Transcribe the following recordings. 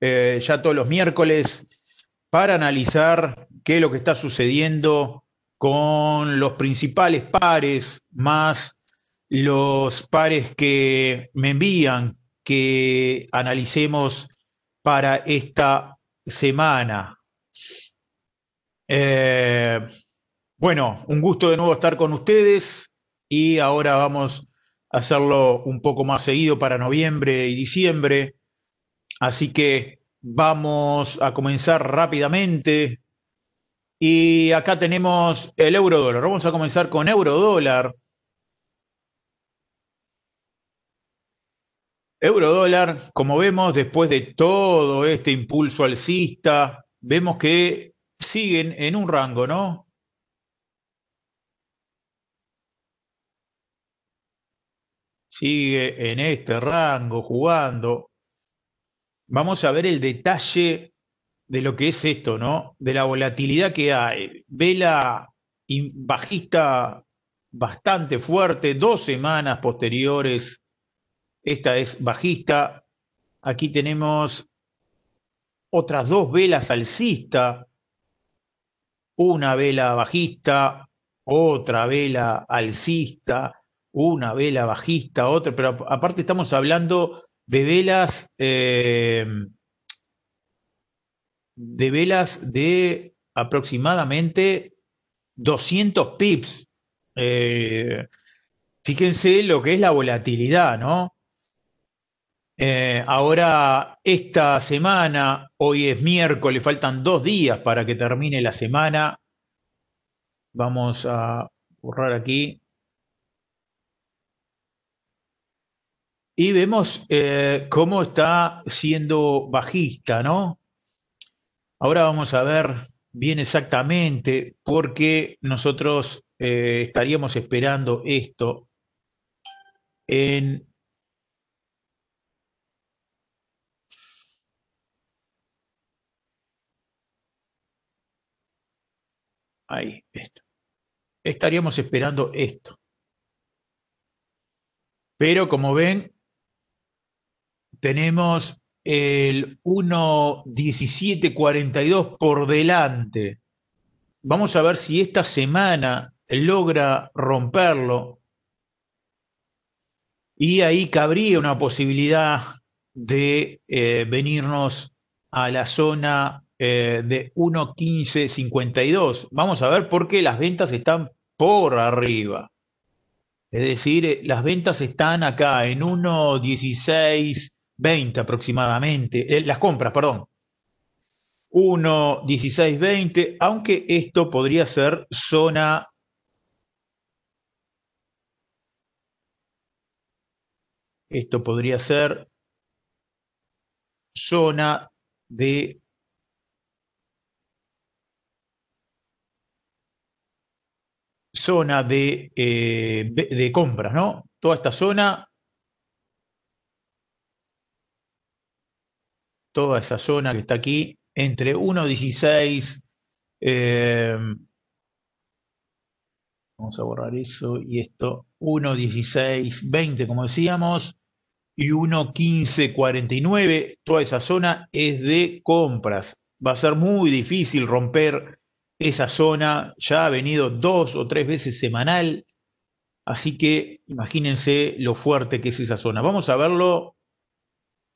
Eh, ya todos los miércoles para analizar qué es lo que está sucediendo con los principales pares, más los pares que me envían que analicemos para esta semana. Eh, bueno, un gusto de nuevo estar con ustedes y ahora vamos a hacerlo un poco más seguido para noviembre y diciembre Así que vamos a comenzar rápidamente. Y acá tenemos el euro dólar. Vamos a comenzar con euro dólar. Euro dólar, como vemos, después de todo este impulso alcista, vemos que siguen en un rango, ¿no? Sigue en este rango jugando vamos a ver el detalle de lo que es esto, ¿no? De la volatilidad que hay. Vela bajista bastante fuerte, dos semanas posteriores. Esta es bajista. Aquí tenemos otras dos velas alcista, una vela bajista, otra vela alcista, una vela bajista, otra, pero aparte estamos hablando de velas, eh, de velas de aproximadamente 200 pips. Eh, fíjense lo que es la volatilidad, ¿no? Eh, ahora, esta semana, hoy es miércoles, faltan dos días para que termine la semana. Vamos a borrar aquí. Y vemos eh, cómo está siendo bajista, ¿no? Ahora vamos a ver bien exactamente por qué nosotros eh, estaríamos esperando esto en Ahí, esto. Estaríamos esperando esto. Pero como ven, tenemos el 1.17.42 por delante. Vamos a ver si esta semana logra romperlo. Y ahí cabría una posibilidad de eh, venirnos a la zona eh, de 1.15.52. Vamos a ver por qué las ventas están por arriba. Es decir, eh, las ventas están acá en 1.16 20 aproximadamente, eh, las compras, perdón. 1, 16, 20, aunque esto podría ser zona... Esto podría ser zona de zona de, eh, de compras, ¿no? Toda esta zona toda esa zona que está aquí, entre 1.16, eh, vamos a borrar eso y esto, 1.16.20 como decíamos, y 1.15.49, toda esa zona es de compras. Va a ser muy difícil romper esa zona, ya ha venido dos o tres veces semanal, así que imagínense lo fuerte que es esa zona. Vamos a verlo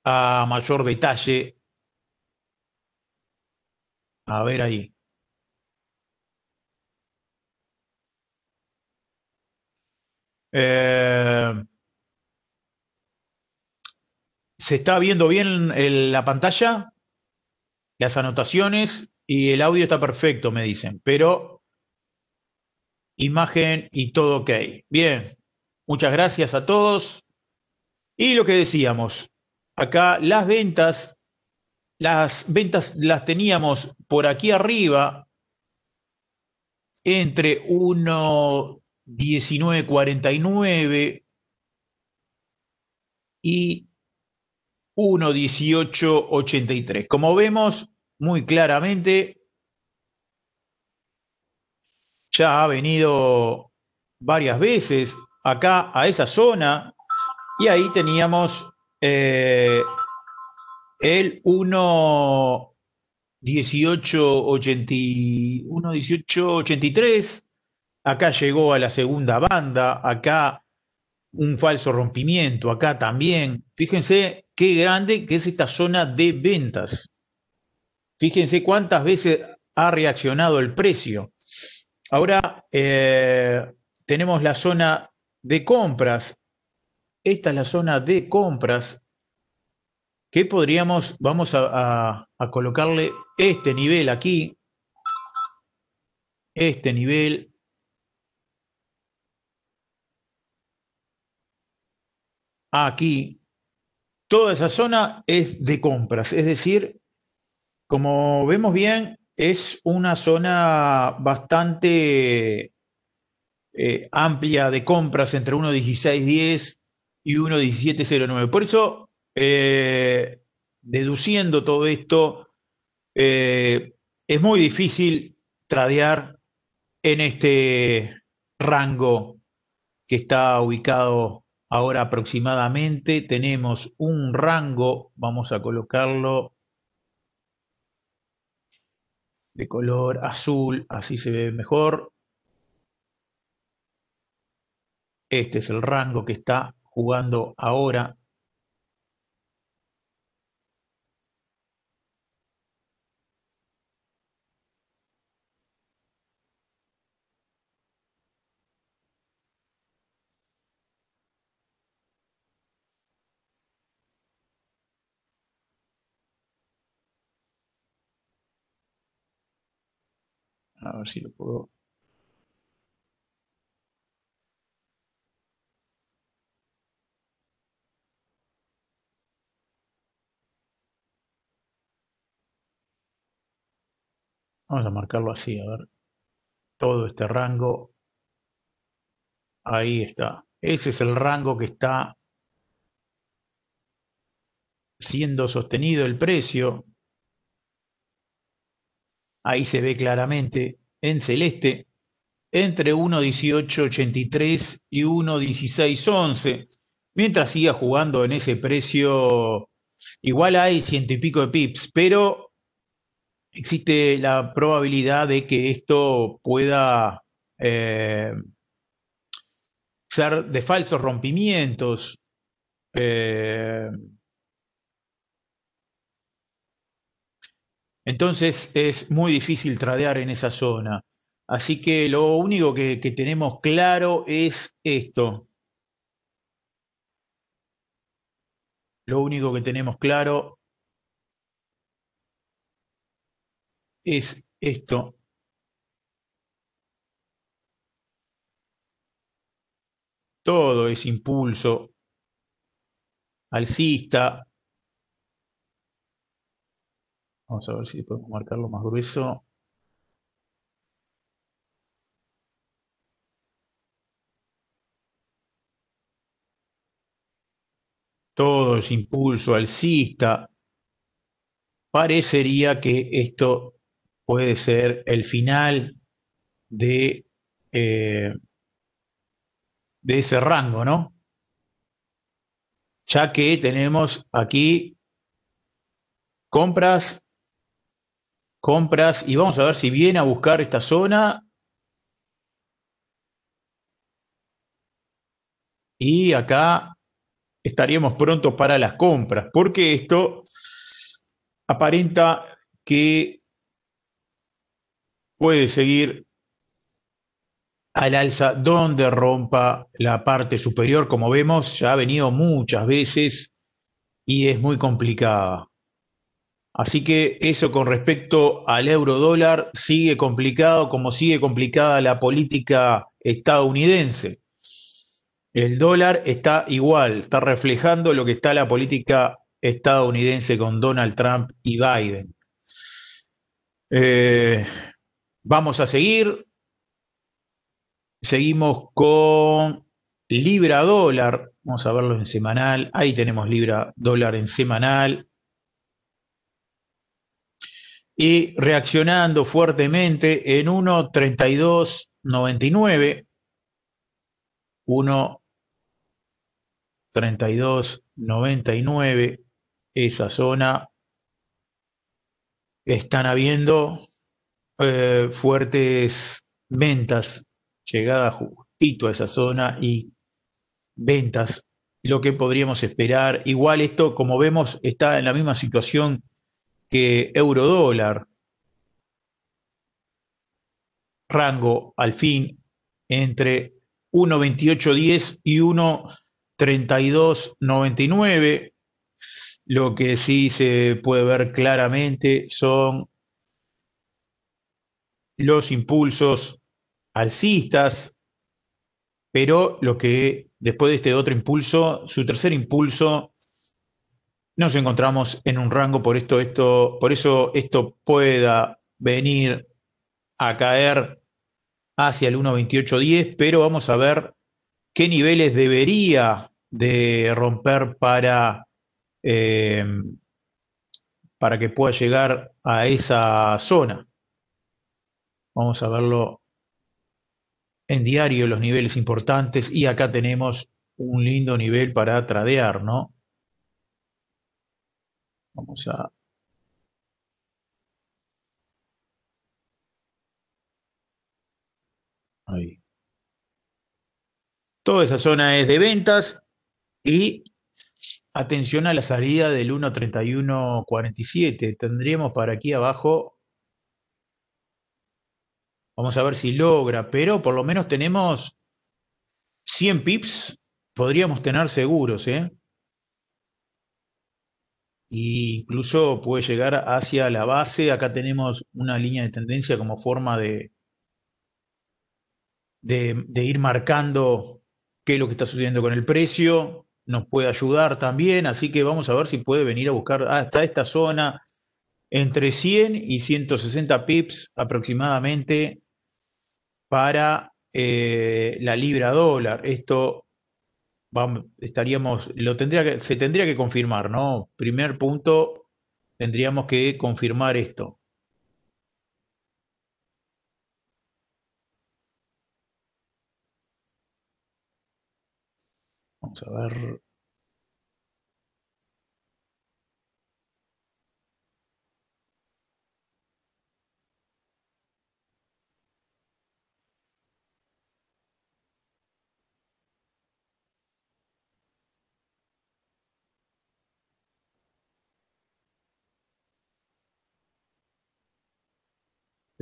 a mayor detalle. A ver ahí. Eh, ¿Se está viendo bien la pantalla? Las anotaciones y el audio está perfecto, me dicen, pero imagen y todo ok. Bien, muchas gracias a todos. Y lo que decíamos, Acá las ventas, las ventas las teníamos por aquí arriba, entre 1.1949 y 1.1883. Como vemos, muy claramente, ya ha venido varias veces acá a esa zona y ahí teníamos eh, el 1 18 83 acá llegó a la segunda banda, acá un falso rompimiento, acá también. Fíjense qué grande que es esta zona de ventas. Fíjense cuántas veces ha reaccionado el precio. Ahora eh, tenemos la zona de compras, esta es la zona de compras que podríamos, vamos a, colocarle este nivel aquí, este nivel, aquí, toda esa zona es de compras, es decir, como vemos bien, es una zona bastante eh, amplia de compras entre 10 y 1.1709. Por eso, eh, deduciendo todo esto, eh, es muy difícil tradear en este rango que está ubicado ahora aproximadamente. Tenemos un rango, vamos a colocarlo de color azul, así se ve mejor. Este es el rango que está jugando ahora A ver si lo puedo vamos a marcarlo así, a ver, todo este rango, ahí está, ese es el rango que está siendo sostenido el precio, ahí se ve claramente en celeste, entre 1.1883 y 1.1611. Mientras siga jugando en ese precio, igual hay ciento y pico de pips, pero existe la probabilidad de que esto pueda eh, ser de falsos rompimientos. Eh. entonces es muy difícil tradear en esa zona. Así que lo único que, que tenemos claro es esto. Lo único que tenemos claro es esto. Todo es impulso alcista. Vamos a ver si podemos marcarlo más grueso. todo es impulso alcista, parecería que esto puede ser el final de, eh, de ese rango, ¿no? Ya que tenemos aquí compras, compras, y vamos a ver si viene a buscar esta zona. Y acá estaríamos pronto para las compras, porque esto aparenta que puede seguir al alza donde rompa la parte superior, como vemos, ya ha venido muchas veces y es muy complicada. Así que eso con respecto al euro dólar sigue complicado como sigue complicada la política estadounidense. El dólar está igual, está reflejando lo que está la política estadounidense con Donald Trump y Biden. Eh, Vamos a seguir. Seguimos con libra dólar. Vamos a verlo en semanal. Ahí tenemos libra dólar en semanal. Y reaccionando fuertemente en 1.32.99. 1.32.99. Esa zona están habiendo eh, fuertes ventas, llegada justito a esa zona y ventas, lo que podríamos esperar. Igual esto, como vemos, está en la misma situación que eurodólar. Rango al fin entre 1.2810 y 1.3299. Lo que sí se puede ver claramente son los impulsos alcistas, pero lo que después de este otro impulso, su tercer impulso, nos encontramos en un rango, por, esto, esto, por eso esto pueda venir a caer hacia el 1.28.10, pero vamos a ver qué niveles debería de romper para, eh, para que pueda llegar a esa zona. Vamos a verlo en diario, los niveles importantes. Y acá tenemos un lindo nivel para tradear, ¿no? Vamos a... Ahí. Toda esa zona es de ventas y atención a la salida del 1.31.47. Tendríamos para aquí abajo Vamos a ver si logra, pero por lo menos tenemos 100 pips, podríamos tener seguros, ¿eh? incluso puede llegar hacia la base. Acá tenemos una línea de tendencia como forma de, de, de ir marcando qué es lo que está sucediendo con el precio. Nos puede ayudar también, así que vamos a ver si puede venir a buscar hasta esta zona entre 100 y 160 pips aproximadamente para eh, la libra dólar. Esto estaríamos, lo tendría se tendría que confirmar, ¿no? Primer punto, tendríamos que confirmar esto. Vamos a ver.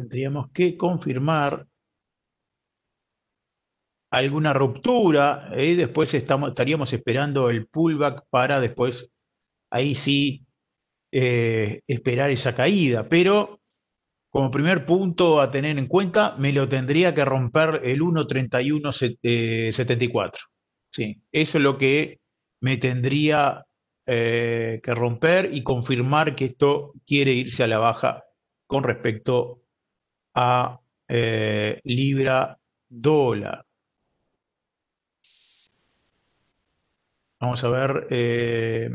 tendríamos que confirmar alguna ruptura y ¿eh? después estaríamos esperando el pullback para después, ahí sí, eh, esperar esa caída. Pero como primer punto a tener en cuenta, me lo tendría que romper el 1.31.74. Eh, sí, eso es lo que me tendría que romper y confirmar que esto quiere irse a la baja con respecto a eh, libra dólar. Vamos a ver, eh,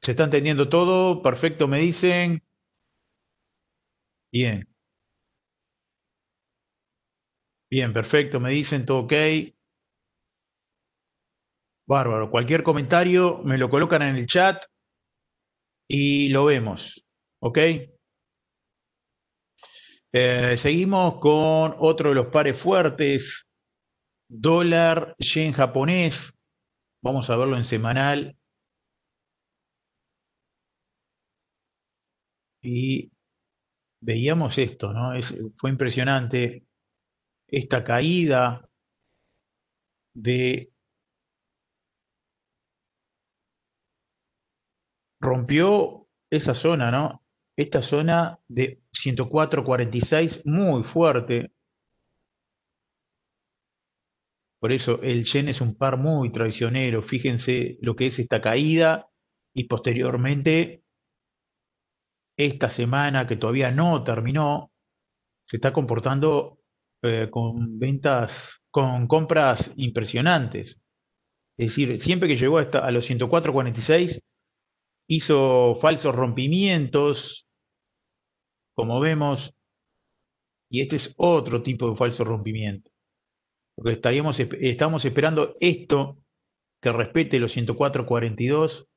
¿se está entendiendo todo? Perfecto, me dicen. Bien. Bien, perfecto, me dicen todo ok. Bárbaro, cualquier comentario me lo colocan en el chat y lo vemos. ¿Ok? Eh, seguimos con otro de los pares fuertes, dólar yen japonés. Vamos a verlo en semanal. Y veíamos esto, ¿no? fue impresionante esta caída de... Rompió esa zona, ¿no? Esta zona de 104.46, muy fuerte. Por eso el yen es un par muy traicionero. Fíjense lo que es esta caída y posteriormente esta semana que todavía no terminó, se está comportando eh, con ventas, con compras impresionantes. Es decir, siempre que llegó hasta a los 104.46, hizo falsos rompimientos, como vemos, y este es otro tipo de falso rompimiento. Porque estaríamos, estamos esperando esto que respete los 104.42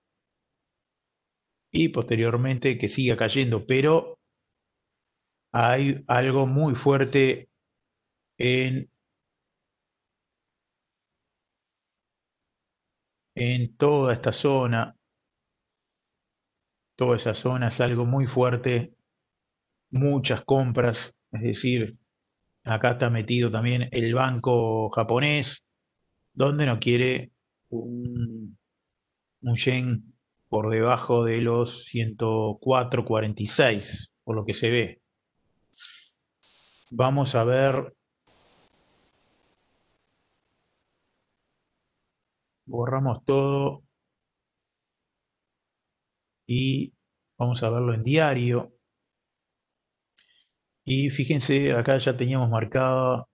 y posteriormente que siga cayendo, pero hay algo muy fuerte en, en toda esta zona. Toda esa zona es algo muy fuerte muchas compras, es decir, acá está metido también el banco japonés, donde no quiere un, un yen por debajo de los 104.46, por lo que se ve. Vamos a ver. Borramos todo y vamos a verlo en diario. Y fíjense, acá ya teníamos marcada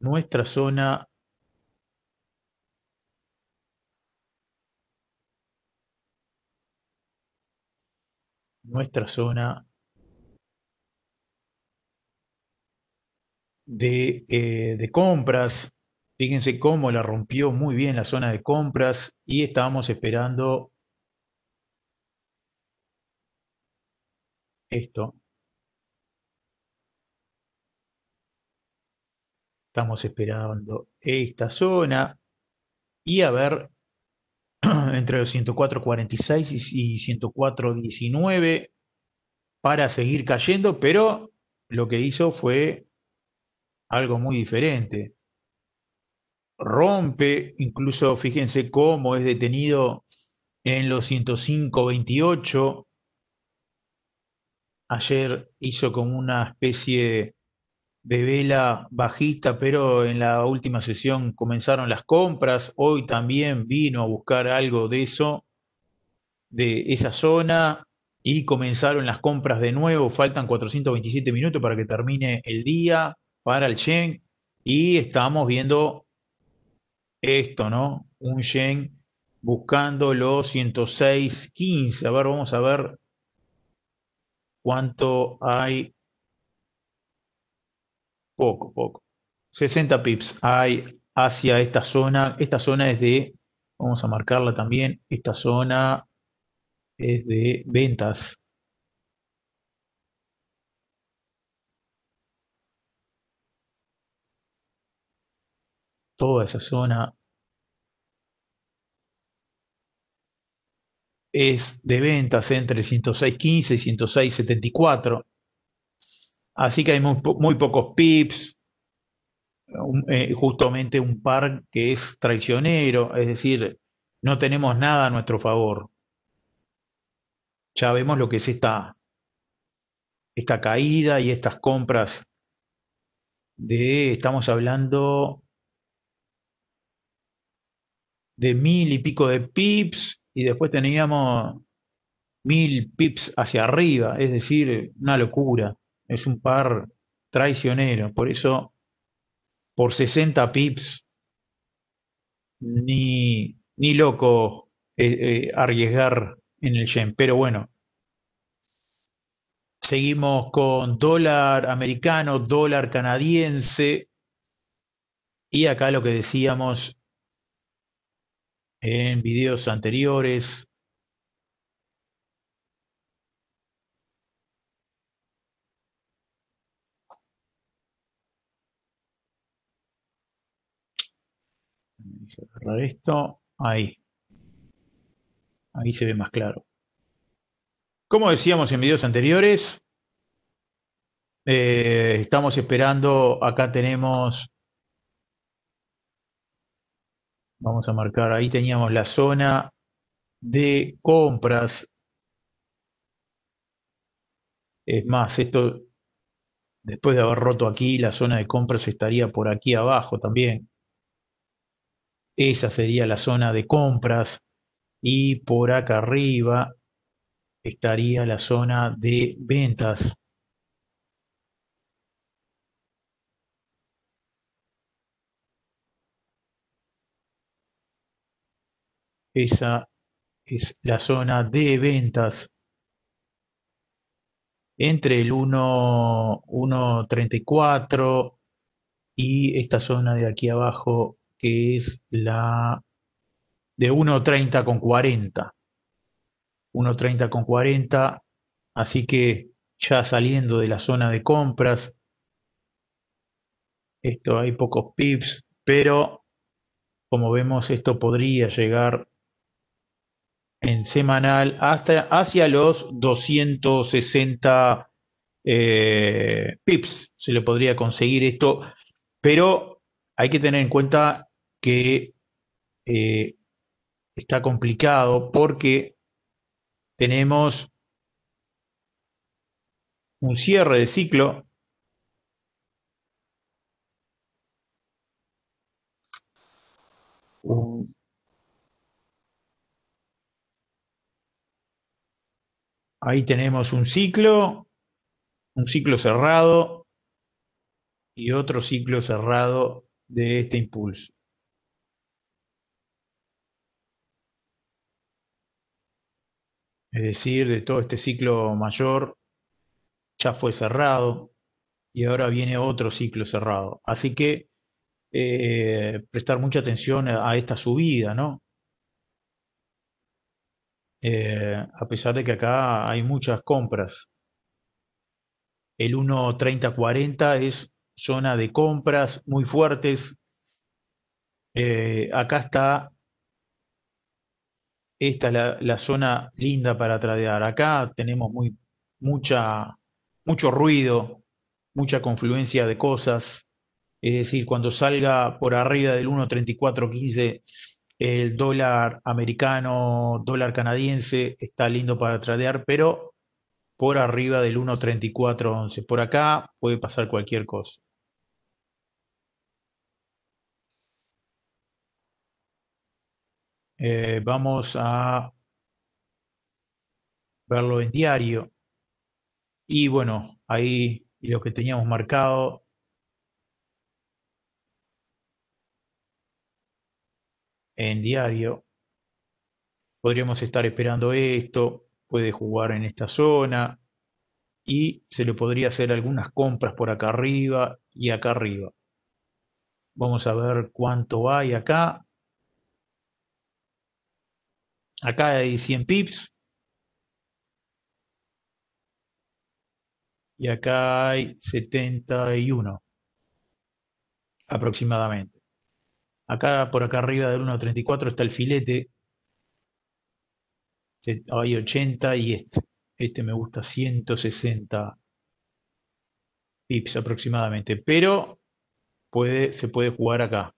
nuestra zona nuestra zona eh, de, compras. Fíjense cómo la rompió muy bien la zona de compras y estábamos esperando esto. Estamos esperando esta zona y a ver entre los 104.46 y 104.19 para seguir cayendo, pero lo que hizo fue algo muy diferente. Rompe, incluso fíjense cómo es detenido en los 105.28. Ayer hizo como una especie de de vela bajista, pero en la última sesión comenzaron las compras. Hoy también vino a buscar algo de eso, de esa zona, y comenzaron las compras de nuevo. Faltan 427 minutos para que termine el día para el Yen. Y estamos viendo esto, ¿no? Un Yen buscando los 106.15. A ver, vamos a ver cuánto hay poco, poco. 60 pips hay hacia esta zona. Esta zona es de, vamos a marcarla también, esta zona es de ventas. Toda esa zona es de ventas entre 106.15 y 106.74. Así que hay muy, pocos pips, eh, justamente un par que es traicionero, es decir, no tenemos nada a nuestro favor. Ya vemos lo que es esta, esta caída y estas compras de, estamos hablando de mil y pico de pips y después teníamos mil pips hacia arriba, es decir, una locura es un par traicionero. Por eso, por 60 pips, ni, loco eh, eh, arriesgar en el yen. Pero bueno, seguimos con dólar americano, dólar canadiense. Y acá lo que decíamos en videos anteriores, esto. Ahí. Ahí se ve más claro. Como decíamos en videos anteriores, eh, estamos esperando, acá tenemos, vamos a marcar, ahí teníamos la zona de compras. Es más, esto, después de haber roto aquí, la zona de compras estaría por aquí abajo también. Esa sería la zona de compras. Y por acá arriba estaría la zona de ventas. Esa es la zona de ventas. Entre el 1.34 y esta zona de aquí abajo que es la de 1.30 con 40. 1.30 con 40, así que ya saliendo de la zona de compras, esto hay pocos pips, pero como vemos esto podría llegar en semanal hasta, hacia los 260 eh, pips. Se le podría conseguir esto, pero hay que tener en cuenta que eh, está complicado porque tenemos un cierre de ciclo ahí tenemos un ciclo, un ciclo cerrado y otro ciclo cerrado de este impulso. es decir, de todo este ciclo mayor ya fue cerrado y ahora viene otro ciclo cerrado. Así que eh, prestar mucha atención a, esta subida, ¿no? Eh, a pesar de que acá hay muchas compras. El 1.3040 es zona de compras muy fuertes. Eh, acá está esta es la, zona linda para tradear. Acá tenemos muy, mucha, mucho ruido, mucha confluencia de cosas. Es decir, cuando salga por arriba del 1.3415, el dólar americano, dólar canadiense, está lindo para tradear, pero por arriba del 1.3411. Por acá puede pasar cualquier cosa. Eh, vamos a verlo en diario. Y bueno, ahí lo que teníamos marcado en diario. Podríamos estar esperando esto, puede jugar en esta zona y se le podría hacer algunas compras por acá arriba y acá arriba. Vamos a ver cuánto hay acá. Acá hay 100 pips. Y acá hay 71 aproximadamente. Acá por acá arriba del 1.34 está el filete. Hay 80 y este. Este me gusta 160 pips aproximadamente. Pero se puede jugar acá.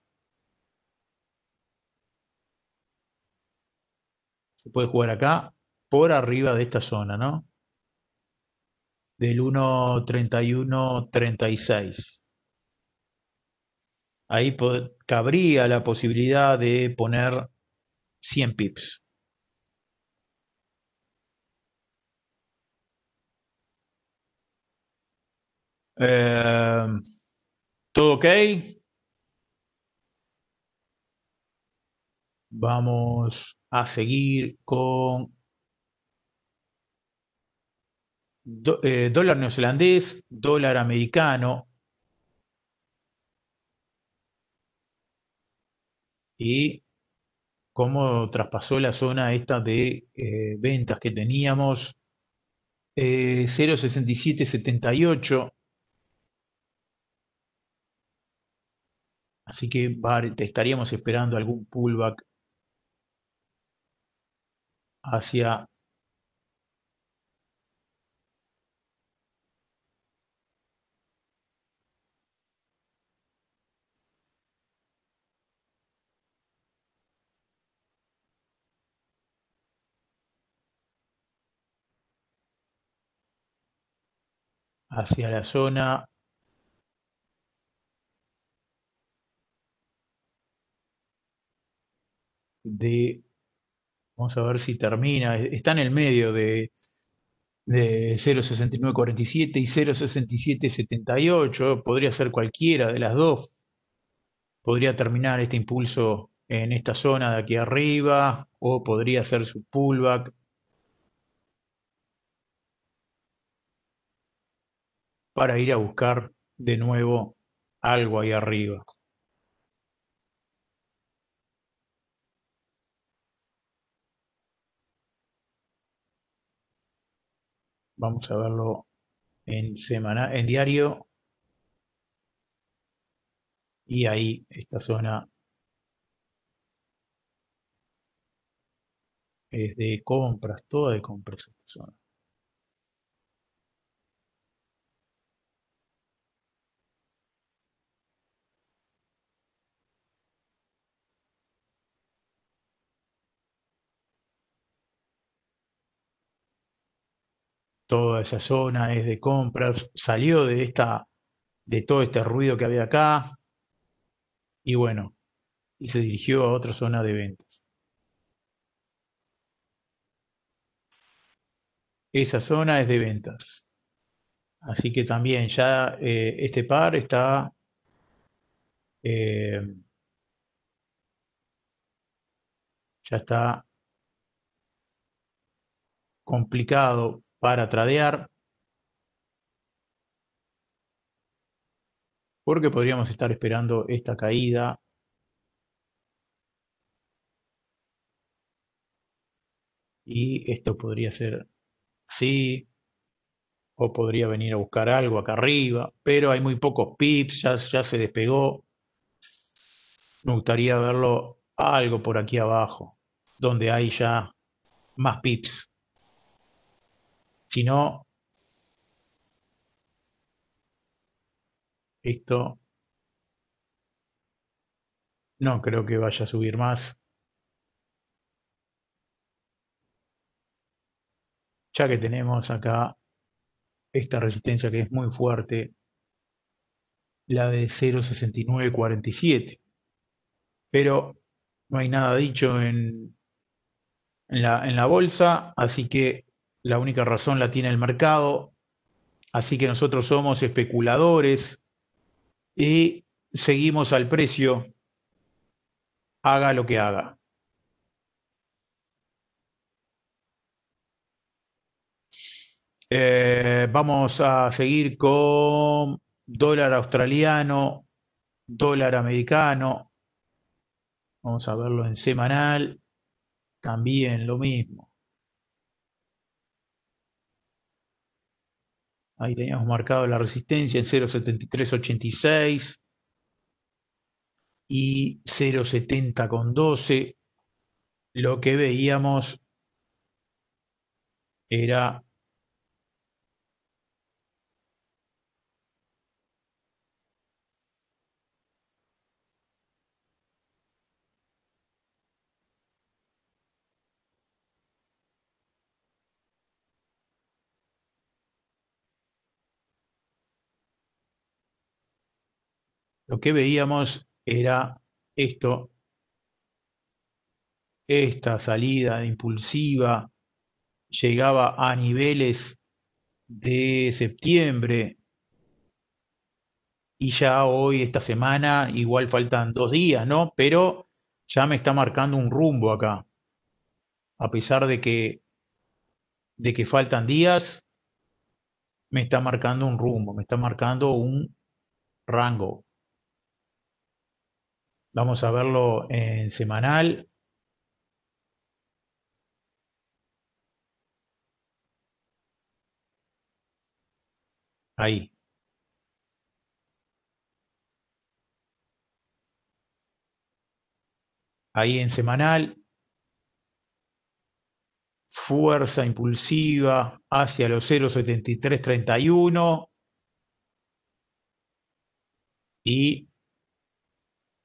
puede jugar acá por arriba de esta zona, ¿no? Del 1.31.36. Ahí cabría la posibilidad de poner 100 pips. Eh, ¿Todo ok? Vamos a seguir con eh, dólar neozelandés, dólar americano. Y cómo traspasó la zona esta de eh, ventas que teníamos. 0.6778. Eh, Así que estaríamos esperando algún pullback hacia hacia la zona de Vamos a ver si termina. Está en el medio de, de 06947 y 06778. Podría ser cualquiera de las dos. Podría terminar este impulso en esta zona de aquí arriba o podría ser su pullback. para ir a buscar de nuevo algo ahí arriba. Vamos a verlo en semana, en diario. Y ahí esta zona es de compras, toda de compras esta zona. toda esa zona es de compras, salió de esta de todo este ruido que había acá y bueno, y se dirigió a otra zona de ventas. Esa zona es de ventas. Así que también ya eh, este par está eh, ya está complicado para tradear, porque podríamos estar esperando esta caída. Y esto podría ser sí, o podría venir a buscar algo acá arriba, pero hay muy pocos pips, ya, ya se despegó. Me gustaría verlo algo por aquí abajo, donde hay ya más pips no, esto no creo que vaya a subir más. Ya que tenemos acá esta resistencia que es muy fuerte, la de 0.6947. Pero no hay nada dicho en, en, la, en la bolsa, así que la única razón la tiene el mercado, así que nosotros somos especuladores y seguimos al precio, haga lo que haga. Eh, vamos a seguir con dólar australiano, dólar americano. Vamos a verlo en semanal. También lo mismo. Ahí teníamos marcado la resistencia en 0.7386 y 0.70 con 12. Lo que veíamos era lo que veíamos era esto, esta salida impulsiva llegaba a niveles de septiembre y ya hoy, esta semana, igual faltan dos días, ¿no? Pero ya me está marcando un rumbo acá, a pesar de que, de que faltan días, me está marcando un rumbo, me está marcando un rango. Vamos a verlo en semanal. Ahí. Ahí en semanal. Fuerza impulsiva hacia los 0,7331. Y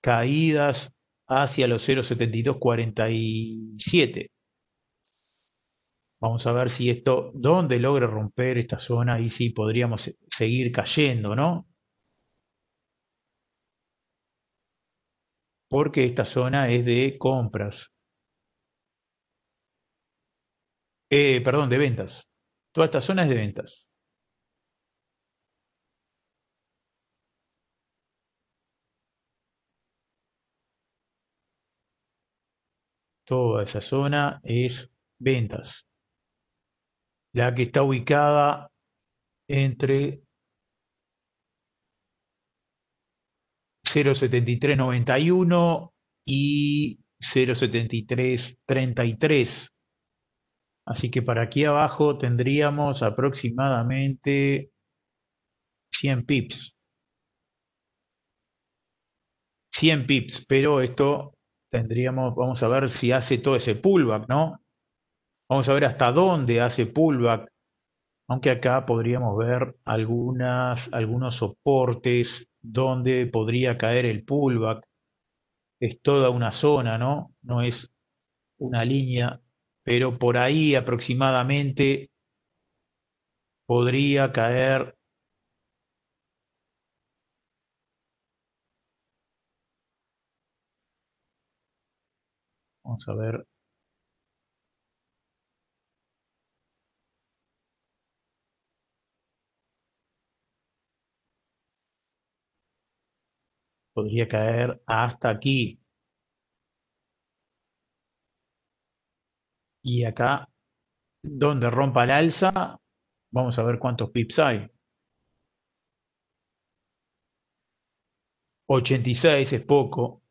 caídas hacia los 0.7247. Vamos a ver si esto, dónde logra romper esta zona y si podríamos seguir cayendo, ¿no? Porque esta zona es de compras. Eh, perdón, de ventas. Toda esta zona es de ventas. toda esa zona es ventas. La que está ubicada entre 07391 y 07333. Así que para aquí abajo tendríamos aproximadamente 100 pips. 100 pips, pero esto tendríamos, vamos a ver si hace todo ese pullback, ¿no? Vamos a ver hasta dónde hace pullback, aunque acá podríamos ver algunos soportes donde podría caer el pullback. Es toda una zona, ¿no? No es una línea, pero por ahí aproximadamente podría caer Vamos a ver. Podría caer hasta aquí. Y acá, donde rompa el alza, vamos a ver cuántos pips hay. 86 es poco,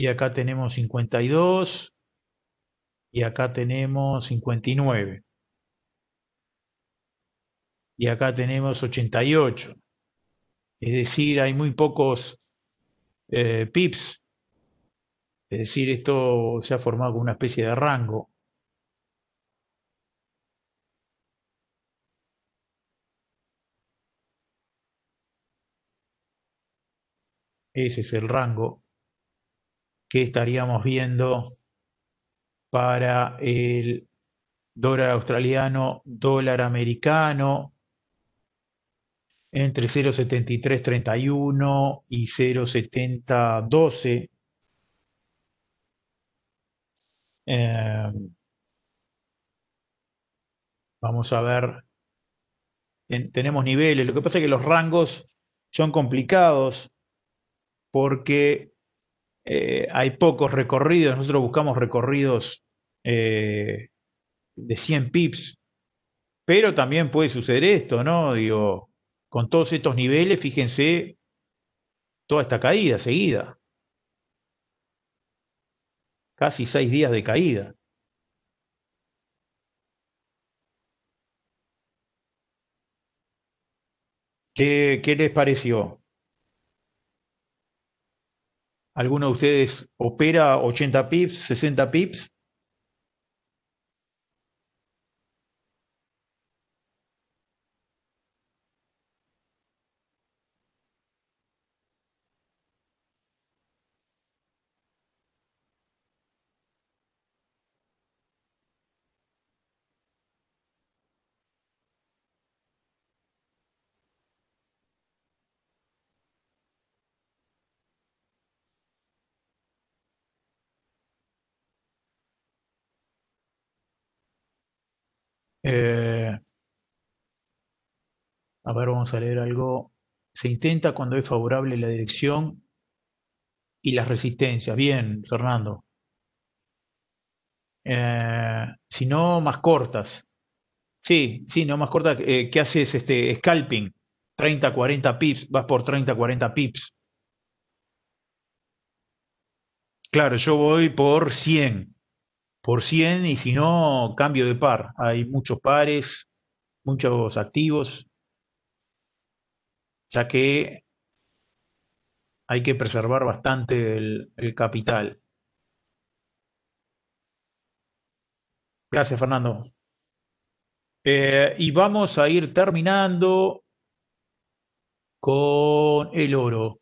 y acá tenemos 52 y acá tenemos 59 y acá tenemos 88. Es decir, hay muy pocos eh, pips. Es decir, esto se ha formado como una especie de rango. Ese es el rango que estaríamos viendo para el dólar australiano, dólar americano, entre 0.7331 y 0.7012. Em, vamos a ver, tenemos niveles, lo que pasa es que los rangos son complicados porque eh, hay pocos recorridos, nosotros buscamos recorridos eh, de 100 pips, pero también puede suceder esto, ¿no? Digo, con todos estos niveles, fíjense toda esta caída seguida. Casi seis días de caída. ¿Qué, qué les pareció? alguno de ustedes opera 80 pips, 60 pips, vamos a leer algo. Se intenta cuando es favorable la dirección y las resistencias. Bien, Fernando. Eh, si no, más cortas. Sí, si no más cortas. Eh, ¿Qué haces? Este, scalping. 30, 40 pips. Vas por 30, 40 pips. Claro, yo voy por 100. Por 100 y si no, cambio de par. Hay muchos pares, muchos activos ya que hay que preservar bastante el, capital. Gracias, Fernando. Eh, y vamos a ir terminando con el oro.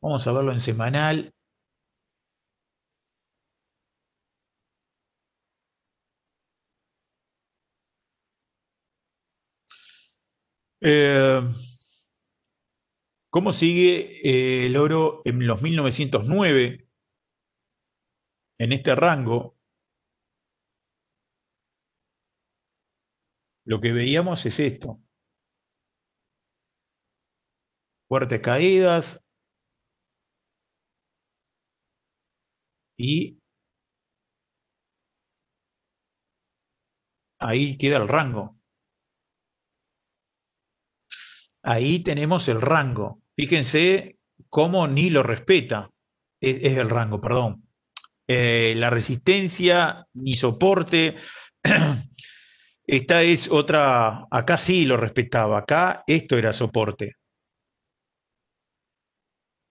Vamos a verlo en semanal. Eh, ¿Cómo sigue eh, el oro en los 1909? En este rango, lo que veíamos es esto. Fuertes caídas y ahí queda el rango. Ahí tenemos el rango. Fíjense cómo ni lo respeta. Es, el rango, perdón. Eh, la resistencia, ni soporte. Esta es otra, acá sí lo respetaba, acá esto era soporte.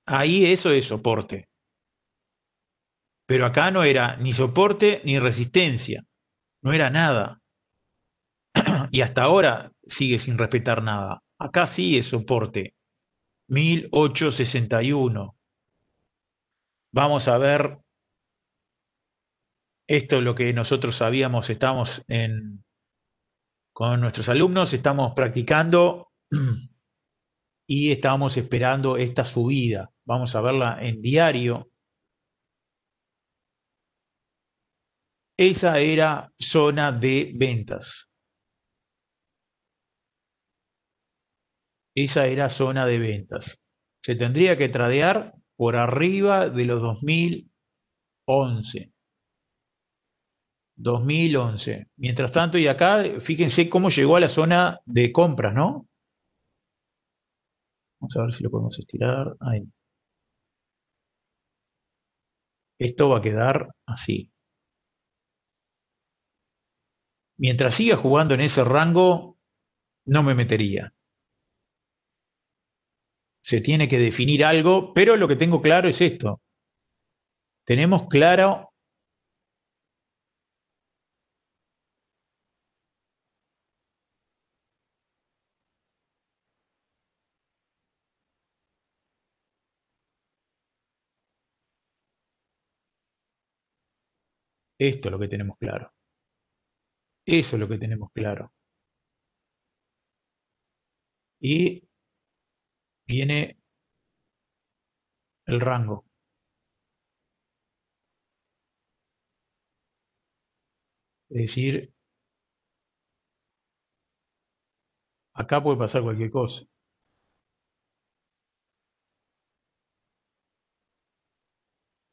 Ahí eso es soporte. Pero acá no era ni soporte ni resistencia, no era nada. Y hasta ahora sigue sin respetar nada. Acá sí es soporte. 1861. Vamos a ver. Esto es lo que nosotros sabíamos, estamos con nuestros alumnos, estamos practicando y estábamos esperando esta subida. Vamos a verla en diario. Esa era zona de ventas. Esa era zona de ventas. Se tendría que tradear por arriba de los 2011. 2011. Mientras tanto, y acá, fíjense cómo llegó a la zona de compras, ¿no? Vamos a ver si lo podemos estirar. Esto va a quedar así. Mientras siga jugando en ese rango, no me metería se tiene que definir algo, pero lo que tengo claro es esto. Tenemos claro Esto es lo que tenemos claro. Eso es lo que tenemos claro. Y viene el rango. Es decir, acá puede pasar cualquier cosa.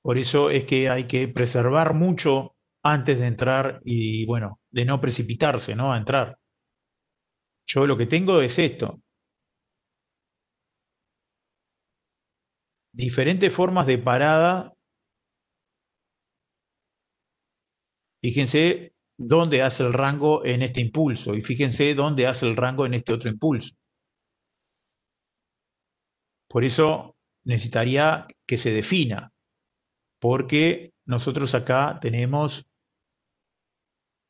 Por eso es que hay que preservar mucho antes de entrar y, bueno, de no precipitarse, ¿no? A entrar. Yo lo que tengo es esto. diferentes formas de parada. Fíjense dónde hace el rango en este impulso y fíjense dónde hace el rango en este otro impulso. Por eso necesitaría que se defina, porque nosotros acá tenemos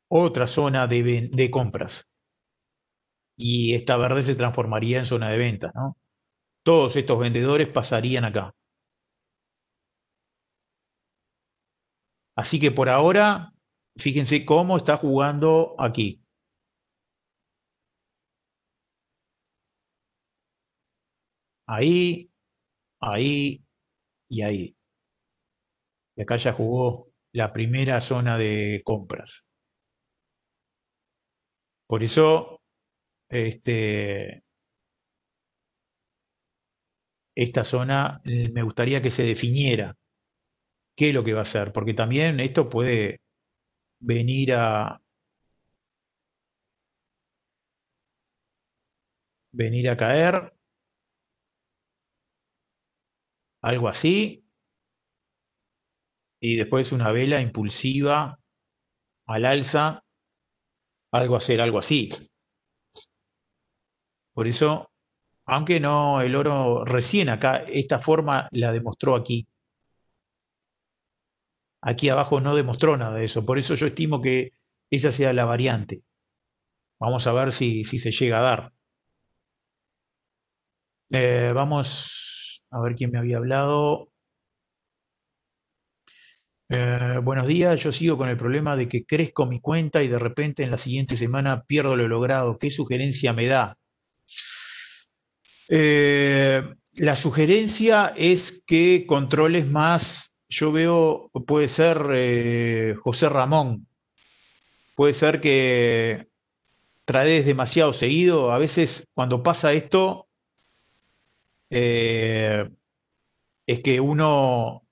otra zona de, compras y esta verde se transformaría en zona de ventas, ¿no? Todos estos vendedores pasarían acá. Así que por ahora, fíjense cómo está jugando aquí. Ahí, ahí y ahí. Y acá ya jugó la primera zona de compras. Por eso, este, esta zona eh, me gustaría que se definiera qué es lo que va a hacer. porque también esto puede venir a venir a caer algo así y después una vela impulsiva al alza algo hacer algo así. Por eso aunque no, el oro recién acá, esta forma la demostró aquí. Aquí abajo no demostró nada de eso, por eso yo estimo que esa sea la variante. Vamos a ver si, se llega a dar. Eh, vamos a ver quién me había hablado. Eh, buenos días, yo sigo con el problema de que crezco mi cuenta y de repente en la siguiente semana pierdo lo logrado. ¿Qué sugerencia me da? Eh, la sugerencia es que controles más, yo veo, puede ser eh, José Ramón, puede ser que traes demasiado seguido, a veces cuando pasa esto, eh, es que uno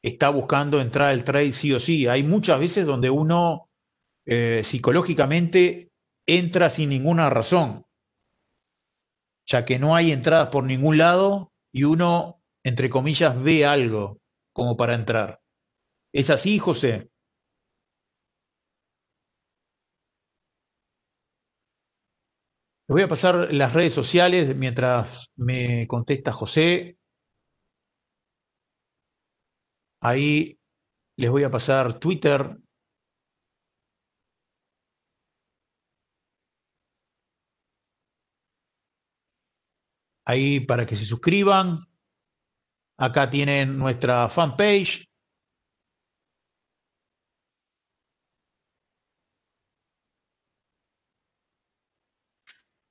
está buscando entrar al trade sí o sí. Hay muchas veces donde uno psicológicamente entra sin ninguna razón ya que no hay entradas por ningún lado y uno, entre comillas, ve algo como para entrar. ¿Es así, José? Les voy a pasar las redes sociales mientras me contesta José. Ahí les voy a pasar Twitter, ahí para que se suscriban. Acá tienen nuestra fanpage.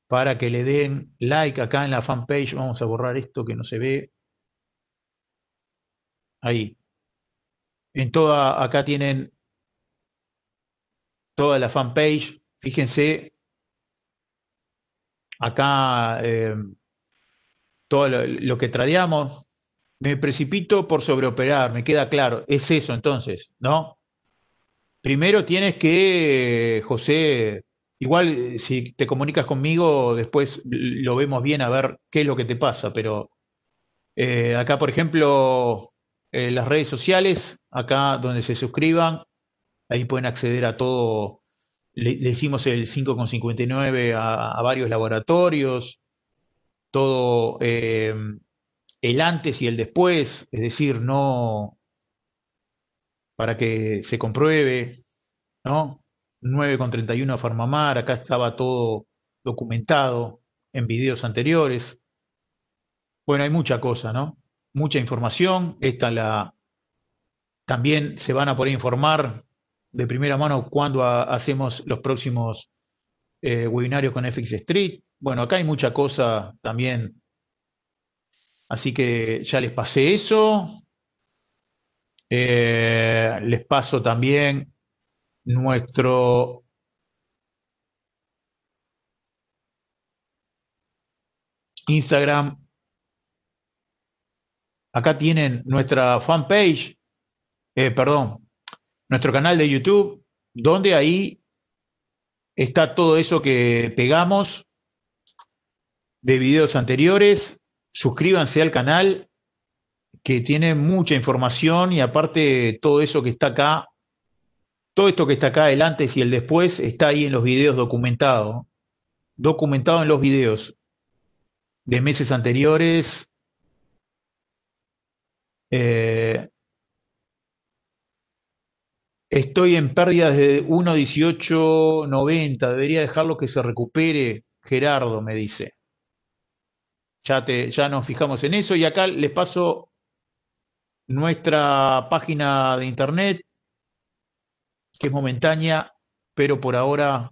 Para que le den like acá en la fanpage. Vamos a borrar esto que no se ve. Ahí. En toda, acá tienen toda la fanpage. Fíjense. Acá. Eh, todo lo, que traíamos, me precipito por sobreoperar, me queda claro, es eso entonces, ¿no? Primero tienes que, José, igual eh, si te comunicas conmigo, después lo vemos bien a ver qué es lo que te pasa, pero eh, acá, por ejemplo, eh, las redes sociales, acá donde se suscriban, ahí pueden acceder a todo. Le, hicimos el 5,59 a varios laboratorios, todo em, el antes y el después, es decir, no para que se compruebe, ¿no? 9,31 a Farmamar, acá estaba todo documentado en videos anteriores. Bueno, hay mucha cosa, ¿no? Mucha información, esta la... También se van a poder informar de primera mano cuando hacemos los próximos eh, webinarios con FX Street. Bueno, acá hay mucha cosa también. Así que ya les pasé eso. Eh, les paso también nuestro Instagram. Acá tienen nuestra fanpage, eh, perdón, nuestro canal de YouTube, donde ahí está todo eso que pegamos de videos anteriores. Suscríbanse al canal que tiene mucha información y aparte todo eso que está acá, todo esto que está acá, el antes y el después, está ahí en los videos documentados, documentado en los videos de meses anteriores. Eh, estoy en pérdidas de 1.18.90, debería dejarlo que se recupere, Gerardo me dice. Ya, nos fijamos en eso y acá les paso nuestra página de internet, que es momentánea, pero por ahora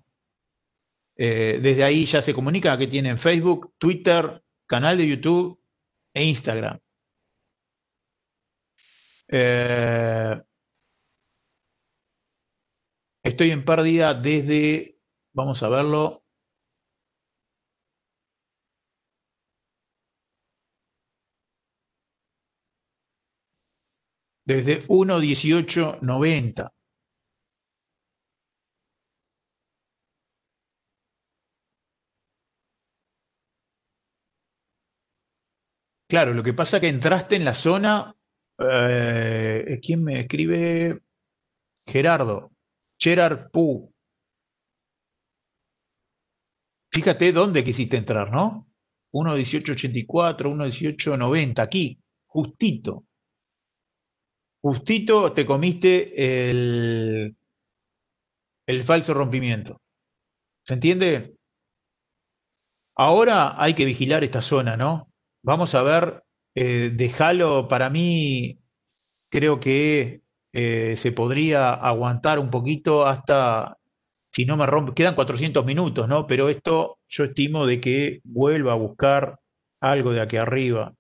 eh, desde ahí ya se comunica, que tienen Facebook, Twitter, canal de YouTube e Instagram. Eh, estoy en pérdida desde, vamos a verlo, desde 1.1890. Claro, lo que pasa es que entraste en la zona. Eh, eh, ¿Quién me escribe? Gerardo. Gerard Pu. Fíjate dónde quisiste entrar, ¿no? 1.1884, 1.1890, aquí, justito. Justito te comiste el, el falso rompimiento. ¿Se entiende? Ahora hay que vigilar esta zona, ¿no? Vamos a ver, eh, déjalo. para mí creo que eh, se podría aguantar un poquito hasta, si no me rompe, quedan 400 minutos, ¿no? Pero esto yo estimo de que vuelva a buscar algo de aquí arriba.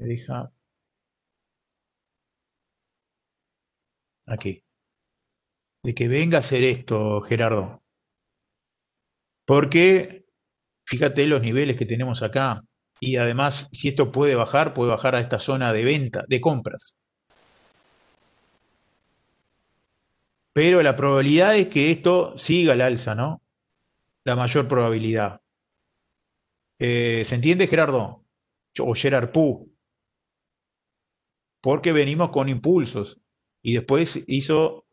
me deja aquí. De que venga a hacer esto, Gerardo. Porque fíjate los niveles que tenemos acá. Y además, si esto puede bajar, puede bajar a esta zona de venta, de compras. Pero la probabilidad es que esto siga al alza, ¿no? La mayor probabilidad. Eh, ¿Se entiende, Gerardo? O Gerard porque venimos con impulsos. Y después hizo...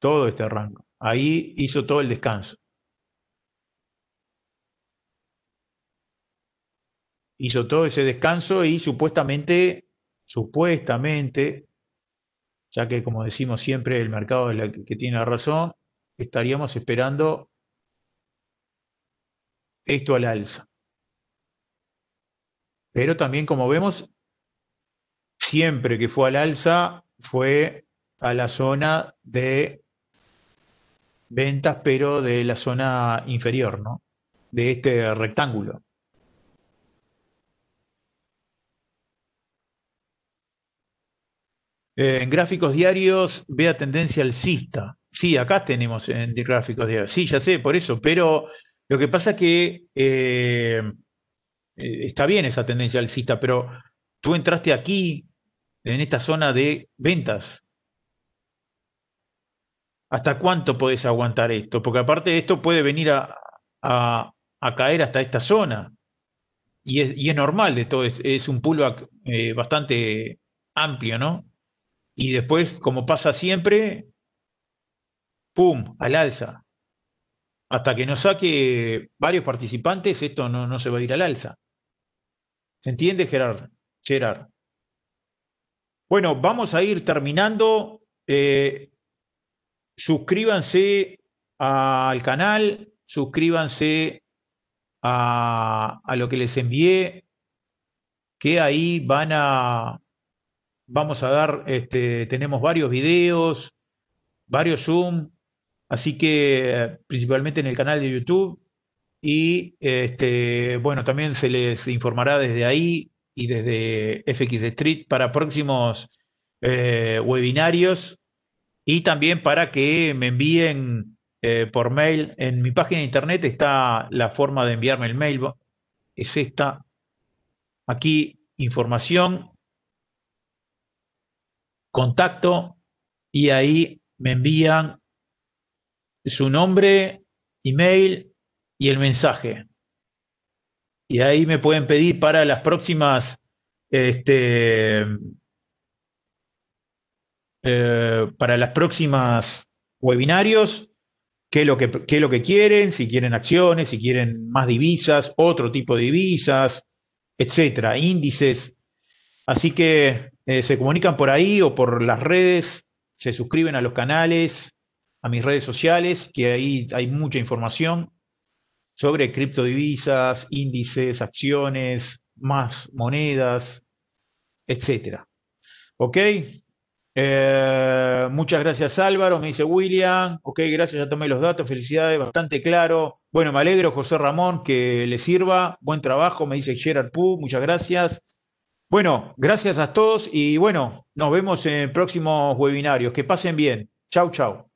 Todo este rango. Ahí hizo todo el descanso. Hizo todo ese descanso y supuestamente, supuestamente, ya que como decimos siempre, el mercado es el que tiene la razón, estaríamos esperando esto al alza. Pero también como vemos, siempre que fue al alza, fue a la zona de ventas, pero de la zona inferior, ¿no? De este rectángulo. Eh, en gráficos diarios vea tendencia alcista. Sí, acá tenemos en gráficos diarios. Sí, ya sé, por eso. Pero lo que pasa es que eh, eh, está bien esa tendencia alcista, pero tú entraste aquí, en esta zona de ventas. ¿Hasta cuánto podés aguantar esto? Porque aparte de esto puede venir a, caer hasta esta zona. Y es, normal de todo, es, un pullback bastante amplio, ¿no? Y después, como pasa siempre, ¡pum! al alza. Hasta que nos saque varios participantes, esto no, se va a ir al alza. ¿Se entiende, Gerard? Gerard. Bueno, vamos a ir terminando. Eh, suscríbanse al canal, suscríbanse a lo que les envié, que ahí van a Vamos a dar, este, tenemos varios videos, varios Zoom, así que principalmente en el canal de YouTube. Y este, bueno, también se les informará desde ahí y desde FX Street para próximos eh, webinarios y también para que me envíen eh, por mail. En mi página de internet está la forma de enviarme el mail. Es esta. Aquí información contacto y ahí me envían su nombre, email y el mensaje. Y ahí me pueden pedir para las próximas este, eh, para las próximas webinarios, lo que, qué es lo que quieren, si quieren acciones, si quieren más divisas, otro tipo de divisas, etcétera, índices. Así que eh, se comunican por ahí o por las redes, se suscriben a los canales, a mis redes sociales, que ahí hay mucha información sobre criptodivisas, índices, acciones, más monedas, etcétera. ¿Ok? Eh, muchas gracias Álvaro, me dice William. Ok, gracias, ya tomé los datos, felicidades, bastante claro. Bueno, me alegro, José Ramón, que le sirva. Buen trabajo, me dice Gerard Pu, muchas gracias. Bueno, gracias a todos y bueno, nos vemos en próximos webinarios. Que pasen bien. Chau, chau.